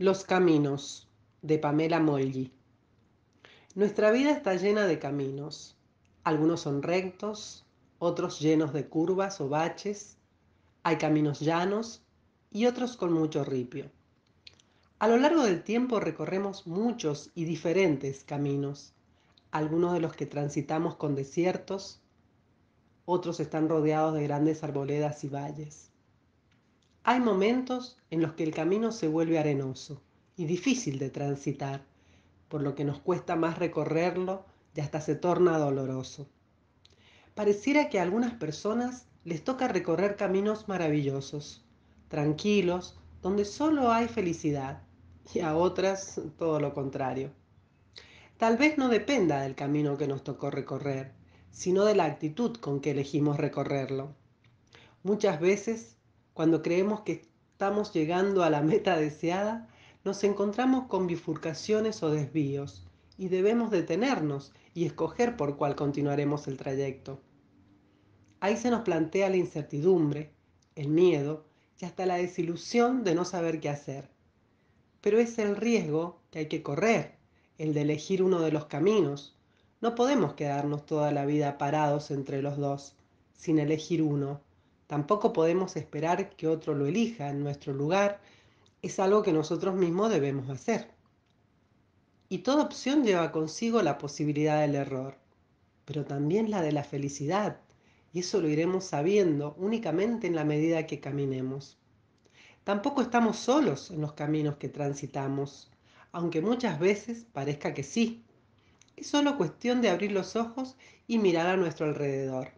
Los caminos de Pamela Molli. Nuestra vida está llena de caminos. Algunos son rectos, otros llenos de curvas o baches. Hay caminos llanos y otros con mucho ripio. A lo largo del tiempo recorremos muchos y diferentes caminos, algunos de los que transitamos con desiertos, otros están rodeados de grandes arboledas y valles. Hay momentos en los que el camino se vuelve arenoso y difícil de transitar, por lo que nos cuesta más recorrerlo y hasta se torna doloroso. Pareciera que a algunas personas les toca recorrer caminos maravillosos, tranquilos, donde solo hay felicidad, y a otras todo lo contrario. Tal vez no dependa del camino que nos tocó recorrer, sino de la actitud con que elegimos recorrerlo. Muchas veces cuando creemos que estamos llegando a la meta deseada, nos encontramos con bifurcaciones o desvíos y debemos detenernos y escoger por cuál continuaremos el trayecto. Ahí se nos plantea la incertidumbre, el miedo y hasta la desilusión de no saber qué hacer. Pero es el riesgo que hay que correr, el de elegir uno de los caminos. No podemos quedarnos toda la vida parados entre los dos, sin elegir uno Tampoco podemos esperar que otro lo elija en nuestro lugar. Es algo que nosotros mismos debemos hacer. Y toda opción lleva consigo la posibilidad del error, pero también la de la felicidad. Y eso lo iremos sabiendo únicamente en la medida que caminemos. Tampoco estamos solos en los caminos que transitamos, aunque muchas veces parezca que sí. Es solo cuestión de abrir los ojos y mirar a nuestro alrededor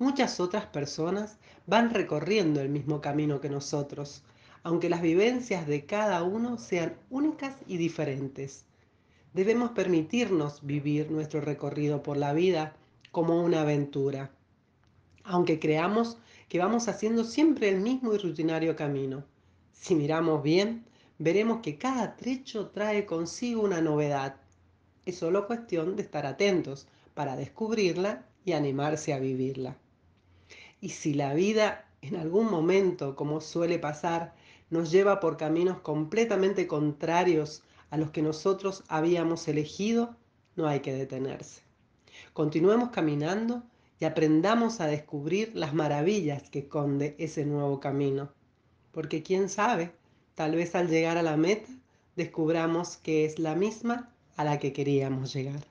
muchas otras personas van recorriendo el mismo camino que nosotros, aunque las vivencias de cada uno sean únicas y diferentes. Debemos permitirnos vivir nuestro recorrido por la vida como una aventura, aunque creamos que vamos haciendo siempre el mismo y rutinario camino. Si miramos bien, veremos que cada trecho trae consigo una novedad. Es solo cuestión de estar atentos para descubrirla y animarse a vivirla. Y si la vida en algún momento, como suele pasar, nos lleva por caminos completamente contrarios a los que nosotros habíamos elegido, no hay que detenerse. Continuemos caminando y aprendamos a descubrir las maravillas que conde ese nuevo camino. Porque quién sabe, tal vez al llegar a la meta descubramos que es la misma a la que queríamos llegar.